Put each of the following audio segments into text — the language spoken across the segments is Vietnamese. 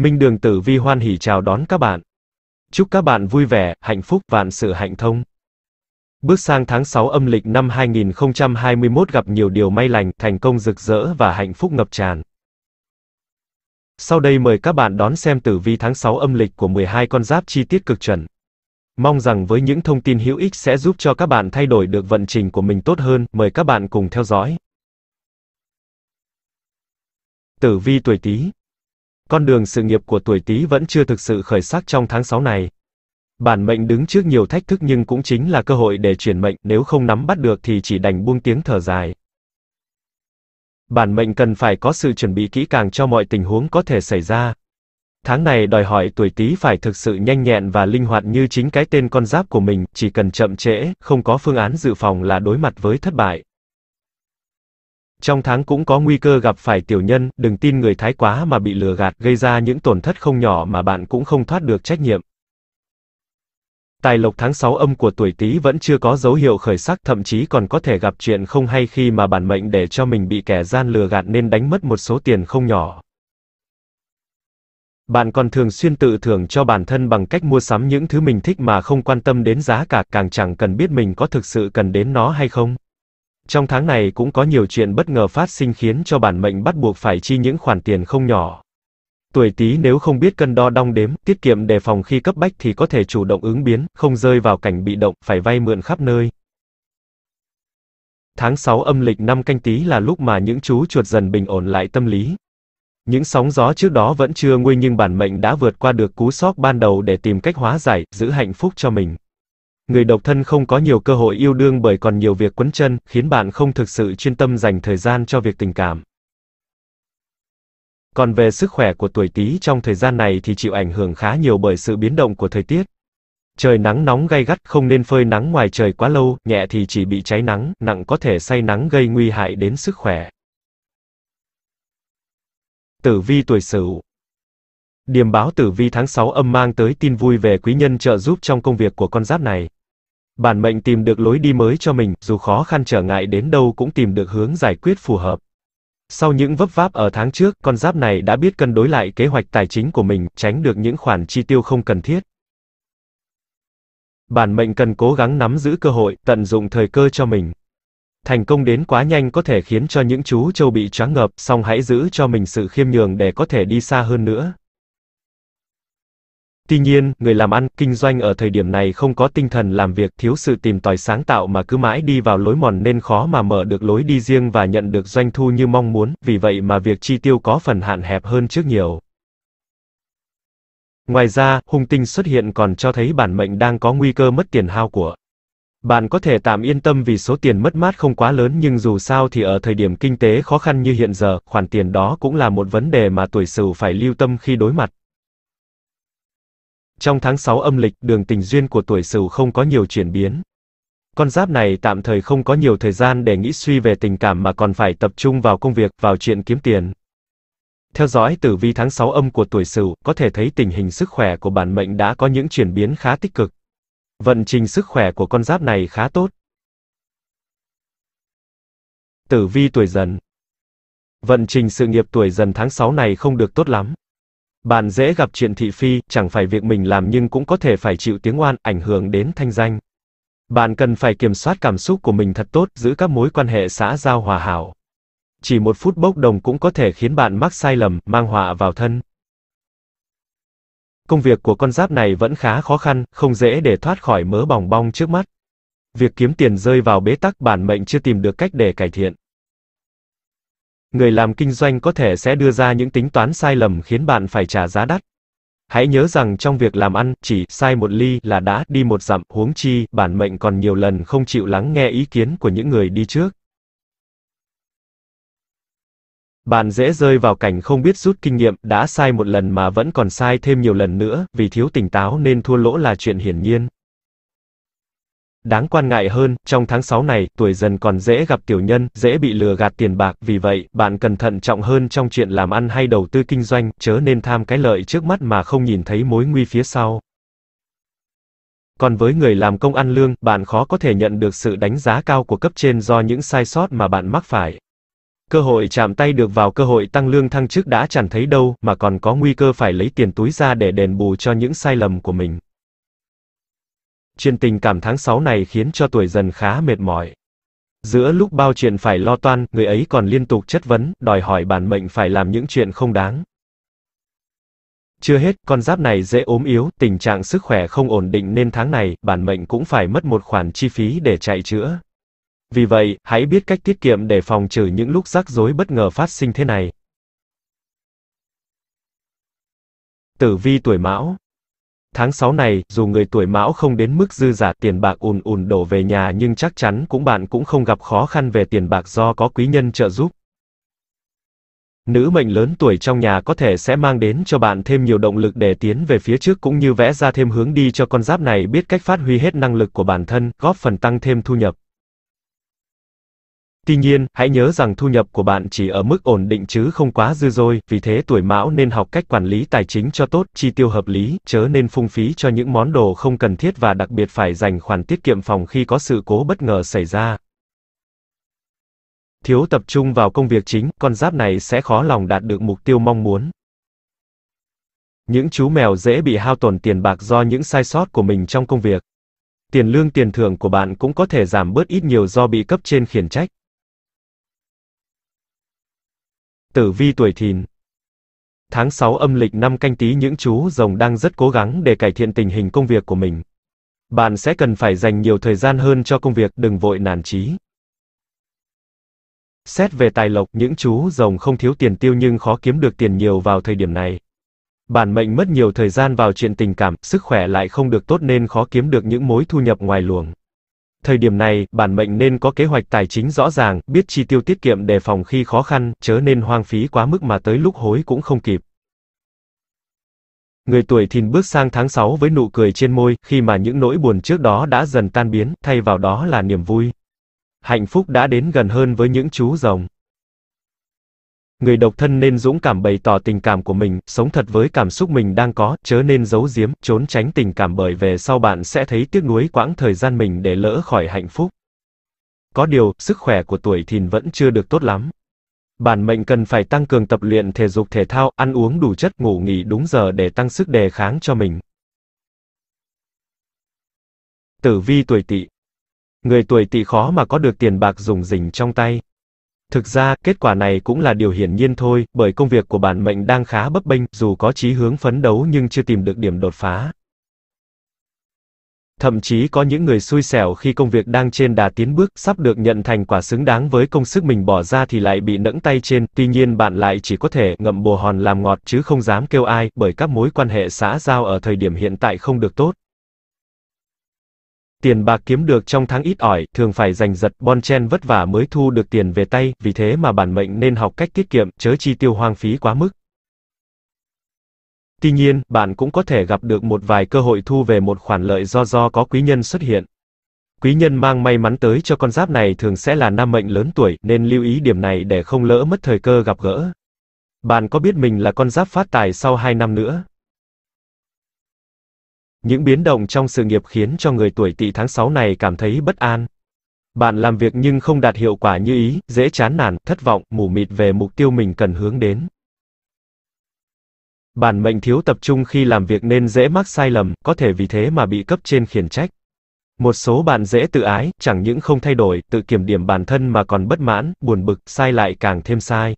Minh Đường Tử Vi hoan hỉ chào đón các bạn. Chúc các bạn vui vẻ, hạnh phúc, vạn sự hạnh thông. Bước sang tháng 6 âm lịch năm 2021 gặp nhiều điều may lành, thành công rực rỡ và hạnh phúc ngập tràn. Sau đây mời các bạn đón xem tử vi tháng 6 âm lịch của 12 con giáp chi tiết cực chuẩn. Mong rằng với những thông tin hữu ích sẽ giúp cho các bạn thay đổi được vận trình của mình tốt hơn, mời các bạn cùng theo dõi. Tử vi tuổi Tý con đường sự nghiệp của tuổi Tý vẫn chưa thực sự khởi sắc trong tháng 6 này. Bản mệnh đứng trước nhiều thách thức nhưng cũng chính là cơ hội để chuyển mệnh, nếu không nắm bắt được thì chỉ đành buông tiếng thở dài. Bản mệnh cần phải có sự chuẩn bị kỹ càng cho mọi tình huống có thể xảy ra. Tháng này đòi hỏi tuổi Tý phải thực sự nhanh nhẹn và linh hoạt như chính cái tên con giáp của mình, chỉ cần chậm trễ, không có phương án dự phòng là đối mặt với thất bại. Trong tháng cũng có nguy cơ gặp phải tiểu nhân, đừng tin người thái quá mà bị lừa gạt, gây ra những tổn thất không nhỏ mà bạn cũng không thoát được trách nhiệm. Tài lộc tháng 6 âm của tuổi Tý vẫn chưa có dấu hiệu khởi sắc, thậm chí còn có thể gặp chuyện không hay khi mà bản mệnh để cho mình bị kẻ gian lừa gạt nên đánh mất một số tiền không nhỏ. Bạn còn thường xuyên tự thưởng cho bản thân bằng cách mua sắm những thứ mình thích mà không quan tâm đến giá cả, càng chẳng cần biết mình có thực sự cần đến nó hay không. Trong tháng này cũng có nhiều chuyện bất ngờ phát sinh khiến cho bản mệnh bắt buộc phải chi những khoản tiền không nhỏ. Tuổi Tý nếu không biết cân đo đong đếm, tiết kiệm đề phòng khi cấp bách thì có thể chủ động ứng biến, không rơi vào cảnh bị động, phải vay mượn khắp nơi. Tháng 6 âm lịch năm canh Tý là lúc mà những chú chuột dần bình ổn lại tâm lý. Những sóng gió trước đó vẫn chưa nguôi nhưng bản mệnh đã vượt qua được cú sốc ban đầu để tìm cách hóa giải, giữ hạnh phúc cho mình. Người độc thân không có nhiều cơ hội yêu đương bởi còn nhiều việc quấn chân, khiến bạn không thực sự chuyên tâm dành thời gian cho việc tình cảm. Còn về sức khỏe của tuổi Tý trong thời gian này thì chịu ảnh hưởng khá nhiều bởi sự biến động của thời tiết. Trời nắng nóng gay gắt không nên phơi nắng ngoài trời quá lâu, nhẹ thì chỉ bị cháy nắng, nặng có thể say nắng gây nguy hại đến sức khỏe. Tử vi tuổi Sửu Điểm báo tử vi tháng 6 âm mang tới tin vui về quý nhân trợ giúp trong công việc của con giáp này. Bản mệnh tìm được lối đi mới cho mình, dù khó khăn trở ngại đến đâu cũng tìm được hướng giải quyết phù hợp. Sau những vấp váp ở tháng trước, con giáp này đã biết cân đối lại kế hoạch tài chính của mình, tránh được những khoản chi tiêu không cần thiết. Bản mệnh cần cố gắng nắm giữ cơ hội, tận dụng thời cơ cho mình. Thành công đến quá nhanh có thể khiến cho những chú châu bị choáng ngợp, song hãy giữ cho mình sự khiêm nhường để có thể đi xa hơn nữa. Tuy nhiên, người làm ăn, kinh doanh ở thời điểm này không có tinh thần làm việc, thiếu sự tìm tòi sáng tạo mà cứ mãi đi vào lối mòn nên khó mà mở được lối đi riêng và nhận được doanh thu như mong muốn, vì vậy mà việc chi tiêu có phần hạn hẹp hơn trước nhiều. Ngoài ra, hung tinh xuất hiện còn cho thấy bản mệnh đang có nguy cơ mất tiền hao của. Bạn có thể tạm yên tâm vì số tiền mất mát không quá lớn nhưng dù sao thì ở thời điểm kinh tế khó khăn như hiện giờ, khoản tiền đó cũng là một vấn đề mà tuổi sửu phải lưu tâm khi đối mặt. Trong tháng 6 âm lịch, đường tình duyên của tuổi Sửu không có nhiều chuyển biến. Con giáp này tạm thời không có nhiều thời gian để nghĩ suy về tình cảm mà còn phải tập trung vào công việc, vào chuyện kiếm tiền. Theo dõi tử vi tháng 6 âm của tuổi Sửu, có thể thấy tình hình sức khỏe của bản mệnh đã có những chuyển biến khá tích cực. Vận trình sức khỏe của con giáp này khá tốt. Tử vi tuổi dần Vận trình sự nghiệp tuổi dần tháng 6 này không được tốt lắm. Bạn dễ gặp chuyện thị phi, chẳng phải việc mình làm nhưng cũng có thể phải chịu tiếng oan, ảnh hưởng đến thanh danh. Bạn cần phải kiểm soát cảm xúc của mình thật tốt, giữ các mối quan hệ xã giao hòa hảo. Chỉ một phút bốc đồng cũng có thể khiến bạn mắc sai lầm, mang họa vào thân. Công việc của con giáp này vẫn khá khó khăn, không dễ để thoát khỏi mớ bòng bong trước mắt. Việc kiếm tiền rơi vào bế tắc, bản mệnh chưa tìm được cách để cải thiện người làm kinh doanh có thể sẽ đưa ra những tính toán sai lầm khiến bạn phải trả giá đắt. Hãy nhớ rằng trong việc làm ăn, chỉ sai một ly là đã đi một dặm, huống chi, bản mệnh còn nhiều lần không chịu lắng nghe ý kiến của những người đi trước. Bạn dễ rơi vào cảnh không biết rút kinh nghiệm, đã sai một lần mà vẫn còn sai thêm nhiều lần nữa, vì thiếu tỉnh táo nên thua lỗ là chuyện hiển nhiên. Đáng quan ngại hơn, trong tháng 6 này, tuổi dần còn dễ gặp tiểu nhân, dễ bị lừa gạt tiền bạc, vì vậy, bạn cần thận trọng hơn trong chuyện làm ăn hay đầu tư kinh doanh, chớ nên tham cái lợi trước mắt mà không nhìn thấy mối nguy phía sau. Còn với người làm công ăn lương, bạn khó có thể nhận được sự đánh giá cao của cấp trên do những sai sót mà bạn mắc phải. Cơ hội chạm tay được vào cơ hội tăng lương thăng chức đã chẳng thấy đâu, mà còn có nguy cơ phải lấy tiền túi ra để đền bù cho những sai lầm của mình chuyên tình cảm tháng 6 này khiến cho tuổi dần khá mệt mỏi. Giữa lúc bao chuyện phải lo toan, người ấy còn liên tục chất vấn, đòi hỏi bản mệnh phải làm những chuyện không đáng. Chưa hết, con giáp này dễ ốm yếu, tình trạng sức khỏe không ổn định nên tháng này, bản mệnh cũng phải mất một khoản chi phí để chạy chữa. Vì vậy, hãy biết cách tiết kiệm để phòng trừ những lúc rắc rối bất ngờ phát sinh thế này. Tử vi tuổi Mão Tháng 6 này, dù người tuổi mão không đến mức dư giả tiền bạc ùn ùn đổ về nhà nhưng chắc chắn cũng bạn cũng không gặp khó khăn về tiền bạc do có quý nhân trợ giúp. Nữ mệnh lớn tuổi trong nhà có thể sẽ mang đến cho bạn thêm nhiều động lực để tiến về phía trước cũng như vẽ ra thêm hướng đi cho con giáp này biết cách phát huy hết năng lực của bản thân, góp phần tăng thêm thu nhập. Tuy nhiên, hãy nhớ rằng thu nhập của bạn chỉ ở mức ổn định chứ không quá dư dôi, vì thế tuổi mão nên học cách quản lý tài chính cho tốt, chi tiêu hợp lý, chớ nên phung phí cho những món đồ không cần thiết và đặc biệt phải dành khoản tiết kiệm phòng khi có sự cố bất ngờ xảy ra. Thiếu tập trung vào công việc chính, con giáp này sẽ khó lòng đạt được mục tiêu mong muốn. Những chú mèo dễ bị hao tổn tiền bạc do những sai sót của mình trong công việc. Tiền lương tiền thưởng của bạn cũng có thể giảm bớt ít nhiều do bị cấp trên khiển trách. Tử vi tuổi thìn Tháng 6 âm lịch năm canh tí những chú rồng đang rất cố gắng để cải thiện tình hình công việc của mình. Bạn sẽ cần phải dành nhiều thời gian hơn cho công việc, đừng vội nản chí. Xét về tài lộc, những chú rồng không thiếu tiền tiêu nhưng khó kiếm được tiền nhiều vào thời điểm này. Bản mệnh mất nhiều thời gian vào chuyện tình cảm, sức khỏe lại không được tốt nên khó kiếm được những mối thu nhập ngoài luồng. Thời điểm này, bản mệnh nên có kế hoạch tài chính rõ ràng, biết chi tiêu tiết kiệm để phòng khi khó khăn, chớ nên hoang phí quá mức mà tới lúc hối cũng không kịp. Người tuổi thìn bước sang tháng 6 với nụ cười trên môi, khi mà những nỗi buồn trước đó đã dần tan biến, thay vào đó là niềm vui. Hạnh phúc đã đến gần hơn với những chú rồng người độc thân nên dũng cảm bày tỏ tình cảm của mình, sống thật với cảm xúc mình đang có, chớ nên giấu giếm, trốn tránh tình cảm bởi về sau bạn sẽ thấy tiếc nuối quãng thời gian mình để lỡ khỏi hạnh phúc. Có điều, sức khỏe của tuổi thìn vẫn chưa được tốt lắm. Bản mệnh cần phải tăng cường tập luyện thể dục thể thao, ăn uống đủ chất, ngủ nghỉ đúng giờ để tăng sức đề kháng cho mình. Tử vi tuổi tỵ Người tuổi tỵ khó mà có được tiền bạc dùng dình trong tay. Thực ra, kết quả này cũng là điều hiển nhiên thôi, bởi công việc của bản mệnh đang khá bấp bênh, dù có chí hướng phấn đấu nhưng chưa tìm được điểm đột phá. Thậm chí có những người xui xẻo khi công việc đang trên đà tiến bước, sắp được nhận thành quả xứng đáng với công sức mình bỏ ra thì lại bị nẫng tay trên, tuy nhiên bạn lại chỉ có thể ngậm bồ hòn làm ngọt chứ không dám kêu ai, bởi các mối quan hệ xã giao ở thời điểm hiện tại không được tốt. Tiền bạc kiếm được trong tháng ít ỏi, thường phải giành giật, bon chen vất vả mới thu được tiền về tay, vì thế mà bản mệnh nên học cách tiết kiệm, chớ chi tiêu hoang phí quá mức. Tuy nhiên, bạn cũng có thể gặp được một vài cơ hội thu về một khoản lợi do do có quý nhân xuất hiện. Quý nhân mang may mắn tới cho con giáp này thường sẽ là nam mệnh lớn tuổi, nên lưu ý điểm này để không lỡ mất thời cơ gặp gỡ. Bạn có biết mình là con giáp phát tài sau 2 năm nữa? Những biến động trong sự nghiệp khiến cho người tuổi tỵ tháng 6 này cảm thấy bất an. Bạn làm việc nhưng không đạt hiệu quả như ý, dễ chán nản, thất vọng, mù mịt về mục tiêu mình cần hướng đến. Bản mệnh thiếu tập trung khi làm việc nên dễ mắc sai lầm, có thể vì thế mà bị cấp trên khiển trách. Một số bạn dễ tự ái, chẳng những không thay đổi, tự kiểm điểm bản thân mà còn bất mãn, buồn bực, sai lại càng thêm sai.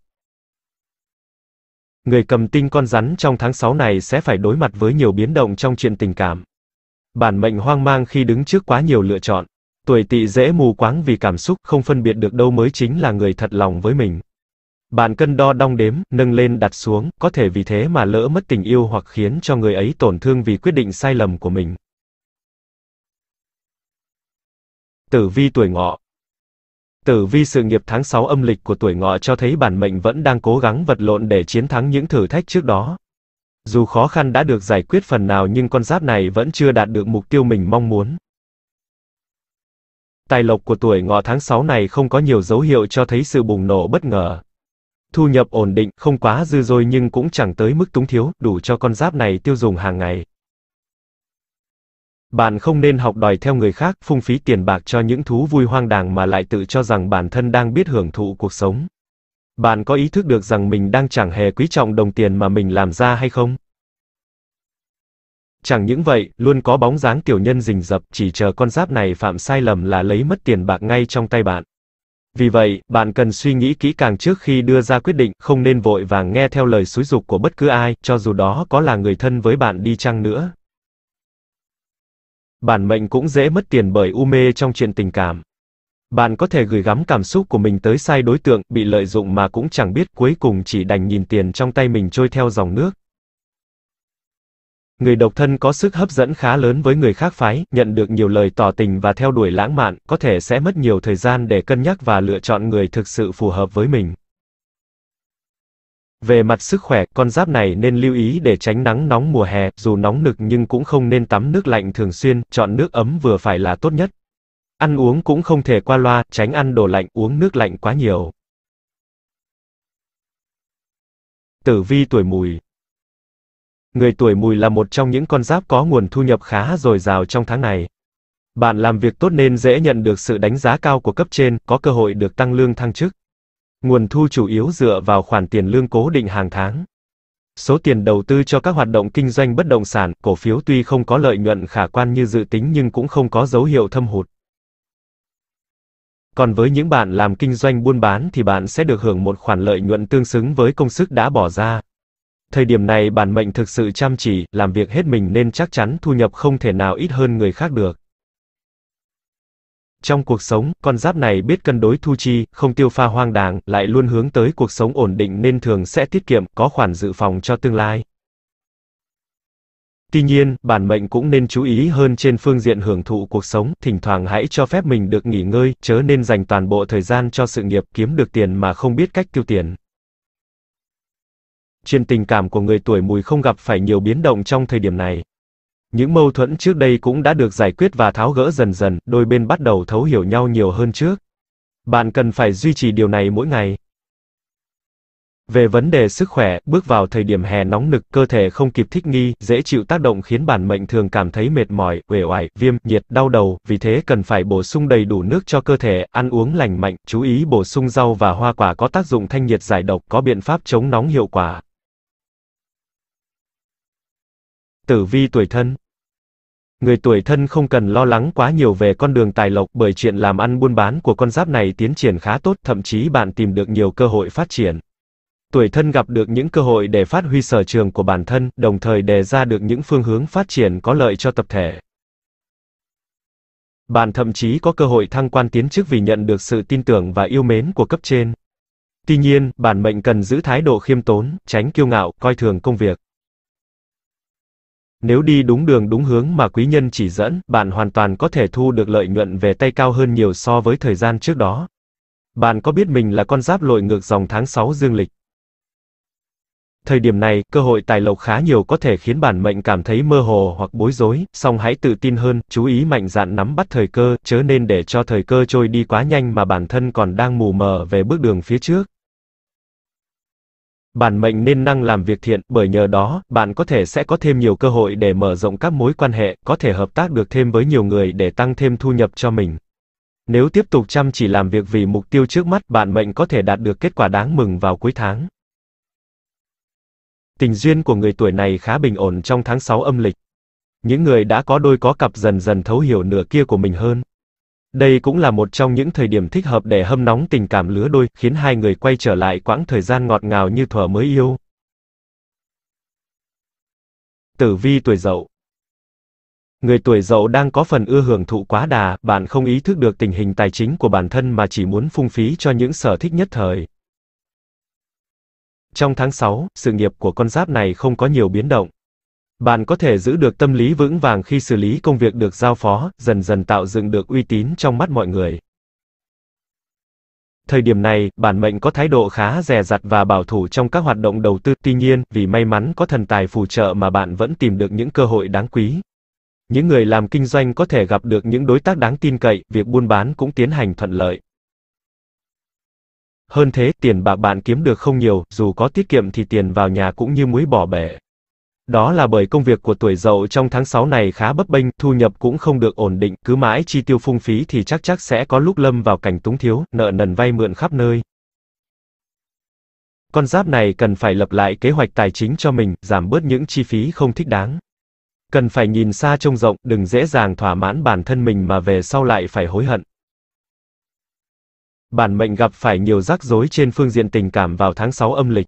Người cầm tinh con rắn trong tháng 6 này sẽ phải đối mặt với nhiều biến động trong chuyện tình cảm. Bản mệnh hoang mang khi đứng trước quá nhiều lựa chọn. Tuổi tỵ dễ mù quáng vì cảm xúc, không phân biệt được đâu mới chính là người thật lòng với mình. Bạn cân đo đong đếm, nâng lên đặt xuống, có thể vì thế mà lỡ mất tình yêu hoặc khiến cho người ấy tổn thương vì quyết định sai lầm của mình. Tử vi tuổi ngọ, Tử vi sự nghiệp tháng 6 âm lịch của tuổi ngọ cho thấy bản mệnh vẫn đang cố gắng vật lộn để chiến thắng những thử thách trước đó. Dù khó khăn đã được giải quyết phần nào nhưng con giáp này vẫn chưa đạt được mục tiêu mình mong muốn. Tài lộc của tuổi ngọ tháng 6 này không có nhiều dấu hiệu cho thấy sự bùng nổ bất ngờ. Thu nhập ổn định, không quá dư dôi nhưng cũng chẳng tới mức túng thiếu, đủ cho con giáp này tiêu dùng hàng ngày. Bạn không nên học đòi theo người khác, phung phí tiền bạc cho những thú vui hoang đàng mà lại tự cho rằng bản thân đang biết hưởng thụ cuộc sống. Bạn có ý thức được rằng mình đang chẳng hề quý trọng đồng tiền mà mình làm ra hay không? Chẳng những vậy, luôn có bóng dáng tiểu nhân rình rập, chỉ chờ con giáp này phạm sai lầm là lấy mất tiền bạc ngay trong tay bạn. Vì vậy, bạn cần suy nghĩ kỹ càng trước khi đưa ra quyết định, không nên vội vàng nghe theo lời xúi dục của bất cứ ai, cho dù đó có là người thân với bạn đi chăng nữa bản mệnh cũng dễ mất tiền bởi u mê trong chuyện tình cảm. Bạn có thể gửi gắm cảm xúc của mình tới sai đối tượng, bị lợi dụng mà cũng chẳng biết cuối cùng chỉ đành nhìn tiền trong tay mình trôi theo dòng nước. Người độc thân có sức hấp dẫn khá lớn với người khác phái, nhận được nhiều lời tỏ tình và theo đuổi lãng mạn, có thể sẽ mất nhiều thời gian để cân nhắc và lựa chọn người thực sự phù hợp với mình. Về mặt sức khỏe, con giáp này nên lưu ý để tránh nắng nóng mùa hè, dù nóng nực nhưng cũng không nên tắm nước lạnh thường xuyên, chọn nước ấm vừa phải là tốt nhất. Ăn uống cũng không thể qua loa, tránh ăn đồ lạnh, uống nước lạnh quá nhiều. Tử vi tuổi mùi Người tuổi mùi là một trong những con giáp có nguồn thu nhập khá dồi dào trong tháng này. Bạn làm việc tốt nên dễ nhận được sự đánh giá cao của cấp trên, có cơ hội được tăng lương thăng chức. Nguồn thu chủ yếu dựa vào khoản tiền lương cố định hàng tháng. Số tiền đầu tư cho các hoạt động kinh doanh bất động sản, cổ phiếu tuy không có lợi nhuận khả quan như dự tính nhưng cũng không có dấu hiệu thâm hụt. Còn với những bạn làm kinh doanh buôn bán thì bạn sẽ được hưởng một khoản lợi nhuận tương xứng với công sức đã bỏ ra. Thời điểm này bản mệnh thực sự chăm chỉ, làm việc hết mình nên chắc chắn thu nhập không thể nào ít hơn người khác được. Trong cuộc sống, con giáp này biết cân đối thu chi, không tiêu pha hoang đàng, lại luôn hướng tới cuộc sống ổn định nên thường sẽ tiết kiệm, có khoản dự phòng cho tương lai. Tuy nhiên, bản mệnh cũng nên chú ý hơn trên phương diện hưởng thụ cuộc sống, thỉnh thoảng hãy cho phép mình được nghỉ ngơi, chớ nên dành toàn bộ thời gian cho sự nghiệp kiếm được tiền mà không biết cách tiêu tiền. Chuyện tình cảm của người tuổi mùi không gặp phải nhiều biến động trong thời điểm này. Những mâu thuẫn trước đây cũng đã được giải quyết và tháo gỡ dần dần, đôi bên bắt đầu thấu hiểu nhau nhiều hơn trước. Bạn cần phải duy trì điều này mỗi ngày. Về vấn đề sức khỏe, bước vào thời điểm hè nóng nực, cơ thể không kịp thích nghi, dễ chịu tác động khiến bản mệnh thường cảm thấy mệt mỏi, uể oải, viêm, nhiệt, đau đầu, vì thế cần phải bổ sung đầy đủ nước cho cơ thể, ăn uống lành mạnh, chú ý bổ sung rau và hoa quả có tác dụng thanh nhiệt giải độc, có biện pháp chống nóng hiệu quả. tử vi tuổi thân. Người tuổi thân không cần lo lắng quá nhiều về con đường tài lộc bởi chuyện làm ăn buôn bán của con giáp này tiến triển khá tốt, thậm chí bạn tìm được nhiều cơ hội phát triển. Tuổi thân gặp được những cơ hội để phát huy sở trường của bản thân, đồng thời đề ra được những phương hướng phát triển có lợi cho tập thể. Bạn thậm chí có cơ hội thăng quan tiến chức vì nhận được sự tin tưởng và yêu mến của cấp trên. Tuy nhiên, bản mệnh cần giữ thái độ khiêm tốn, tránh kiêu ngạo, coi thường công việc. Nếu đi đúng đường đúng hướng mà quý nhân chỉ dẫn, bạn hoàn toàn có thể thu được lợi nhuận về tay cao hơn nhiều so với thời gian trước đó. Bạn có biết mình là con giáp lội ngược dòng tháng 6 dương lịch? Thời điểm này, cơ hội tài lộc khá nhiều có thể khiến bản mệnh cảm thấy mơ hồ hoặc bối rối, song hãy tự tin hơn, chú ý mạnh dạn nắm bắt thời cơ, chớ nên để cho thời cơ trôi đi quá nhanh mà bản thân còn đang mù mờ về bước đường phía trước. Bản mệnh nên năng làm việc thiện, bởi nhờ đó, bạn có thể sẽ có thêm nhiều cơ hội để mở rộng các mối quan hệ, có thể hợp tác được thêm với nhiều người để tăng thêm thu nhập cho mình. Nếu tiếp tục chăm chỉ làm việc vì mục tiêu trước mắt, bạn mệnh có thể đạt được kết quả đáng mừng vào cuối tháng. Tình duyên của người tuổi này khá bình ổn trong tháng 6 âm lịch. Những người đã có đôi có cặp dần dần thấu hiểu nửa kia của mình hơn. Đây cũng là một trong những thời điểm thích hợp để hâm nóng tình cảm lứa đôi, khiến hai người quay trở lại quãng thời gian ngọt ngào như thuở mới yêu. Tử vi tuổi dậu Người tuổi dậu đang có phần ưa hưởng thụ quá đà, bạn không ý thức được tình hình tài chính của bản thân mà chỉ muốn phung phí cho những sở thích nhất thời. Trong tháng 6, sự nghiệp của con giáp này không có nhiều biến động. Bạn có thể giữ được tâm lý vững vàng khi xử lý công việc được giao phó, dần dần tạo dựng được uy tín trong mắt mọi người. Thời điểm này, bản mệnh có thái độ khá dè dặt và bảo thủ trong các hoạt động đầu tư, tuy nhiên, vì may mắn có thần tài phù trợ mà bạn vẫn tìm được những cơ hội đáng quý. Những người làm kinh doanh có thể gặp được những đối tác đáng tin cậy, việc buôn bán cũng tiến hành thuận lợi. Hơn thế, tiền bạc bạn kiếm được không nhiều, dù có tiết kiệm thì tiền vào nhà cũng như muối bỏ bể. Đó là bởi công việc của tuổi dậu trong tháng 6 này khá bấp bênh, thu nhập cũng không được ổn định, cứ mãi chi tiêu phung phí thì chắc chắc sẽ có lúc lâm vào cảnh túng thiếu, nợ nần vay mượn khắp nơi. Con giáp này cần phải lập lại kế hoạch tài chính cho mình, giảm bớt những chi phí không thích đáng. Cần phải nhìn xa trông rộng, đừng dễ dàng thỏa mãn bản thân mình mà về sau lại phải hối hận. Bản mệnh gặp phải nhiều rắc rối trên phương diện tình cảm vào tháng 6 âm lịch.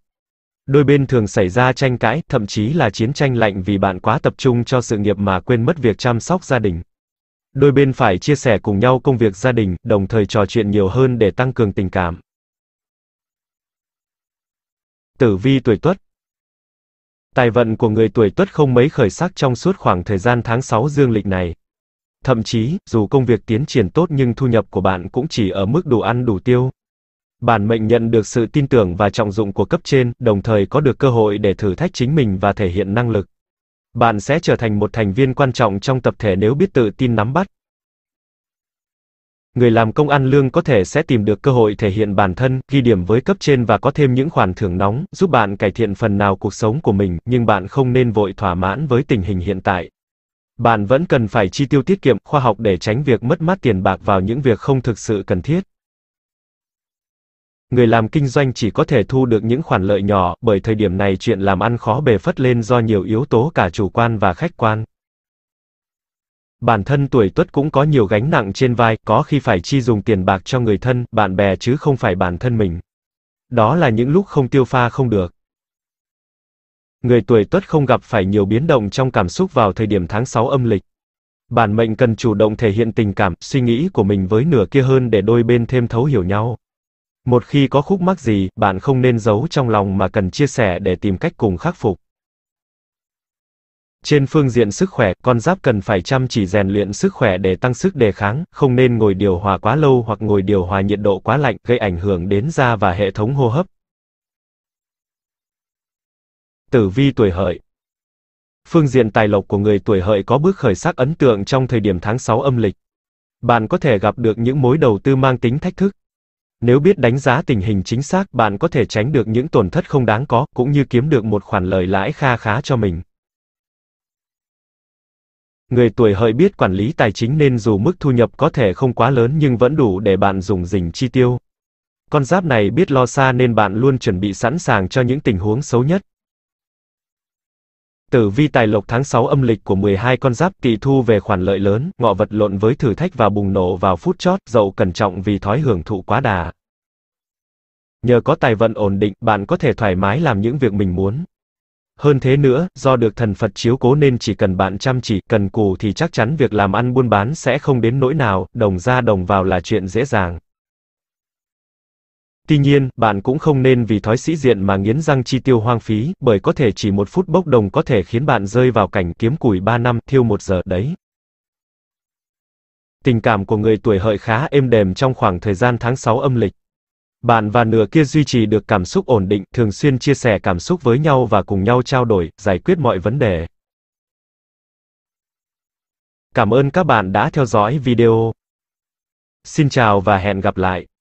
Đôi bên thường xảy ra tranh cãi, thậm chí là chiến tranh lạnh vì bạn quá tập trung cho sự nghiệp mà quên mất việc chăm sóc gia đình. Đôi bên phải chia sẻ cùng nhau công việc gia đình, đồng thời trò chuyện nhiều hơn để tăng cường tình cảm. Tử vi tuổi Tuất Tài vận của người tuổi Tuất không mấy khởi sắc trong suốt khoảng thời gian tháng 6 dương lịch này. Thậm chí, dù công việc tiến triển tốt nhưng thu nhập của bạn cũng chỉ ở mức đủ ăn đủ tiêu, Bản mệnh nhận được sự tin tưởng và trọng dụng của cấp trên, đồng thời có được cơ hội để thử thách chính mình và thể hiện năng lực. Bạn sẽ trở thành một thành viên quan trọng trong tập thể nếu biết tự tin nắm bắt. Người làm công ăn lương có thể sẽ tìm được cơ hội thể hiện bản thân, ghi điểm với cấp trên và có thêm những khoản thưởng nóng, giúp bạn cải thiện phần nào cuộc sống của mình, nhưng bạn không nên vội thỏa mãn với tình hình hiện tại. Bạn vẫn cần phải chi tiêu tiết kiệm, khoa học để tránh việc mất mát tiền bạc vào những việc không thực sự cần thiết người làm kinh doanh chỉ có thể thu được những khoản lợi nhỏ, bởi thời điểm này chuyện làm ăn khó bề phất lên do nhiều yếu tố cả chủ quan và khách quan. Bản thân tuổi tuất cũng có nhiều gánh nặng trên vai, có khi phải chi dùng tiền bạc cho người thân, bạn bè chứ không phải bản thân mình. Đó là những lúc không tiêu pha không được. Người tuổi tuất không gặp phải nhiều biến động trong cảm xúc vào thời điểm tháng 6 âm lịch. Bản mệnh cần chủ động thể hiện tình cảm, suy nghĩ của mình với nửa kia hơn để đôi bên thêm thấu hiểu nhau. Một khi có khúc mắc gì, bạn không nên giấu trong lòng mà cần chia sẻ để tìm cách cùng khắc phục. Trên phương diện sức khỏe, con giáp cần phải chăm chỉ rèn luyện sức khỏe để tăng sức đề kháng, không nên ngồi điều hòa quá lâu hoặc ngồi điều hòa nhiệt độ quá lạnh, gây ảnh hưởng đến da và hệ thống hô hấp. Tử vi tuổi hợi Phương diện tài lộc của người tuổi hợi có bước khởi sắc ấn tượng trong thời điểm tháng 6 âm lịch. Bạn có thể gặp được những mối đầu tư mang tính thách thức. Nếu biết đánh giá tình hình chính xác bạn có thể tránh được những tổn thất không đáng có, cũng như kiếm được một khoản lợi lãi kha khá cho mình. Người tuổi hợi biết quản lý tài chính nên dù mức thu nhập có thể không quá lớn nhưng vẫn đủ để bạn dùng dình chi tiêu. Con giáp này biết lo xa nên bạn luôn chuẩn bị sẵn sàng cho những tình huống xấu nhất. Tử vi tài lộc tháng 6 âm lịch của 12 con giáp tỵ thu về khoản lợi lớn, ngọ vật lộn với thử thách và bùng nổ vào phút chót, dậu cẩn trọng vì thói hưởng thụ quá đà. Nhờ có tài vận ổn định, bạn có thể thoải mái làm những việc mình muốn. Hơn thế nữa, do được thần Phật chiếu cố nên chỉ cần bạn chăm chỉ, cần cù thì chắc chắn việc làm ăn buôn bán sẽ không đến nỗi nào, đồng ra đồng vào là chuyện dễ dàng. Tuy nhiên, bạn cũng không nên vì thói sĩ diện mà nghiến răng chi tiêu hoang phí, bởi có thể chỉ một phút bốc đồng có thể khiến bạn rơi vào cảnh kiếm củi 3 năm, thiêu một giờ đấy. Tình cảm của người tuổi hợi khá êm đềm trong khoảng thời gian tháng 6 âm lịch. Bạn và nửa kia duy trì được cảm xúc ổn định, thường xuyên chia sẻ cảm xúc với nhau và cùng nhau trao đổi, giải quyết mọi vấn đề. Cảm ơn các bạn đã theo dõi video. Xin chào và hẹn gặp lại.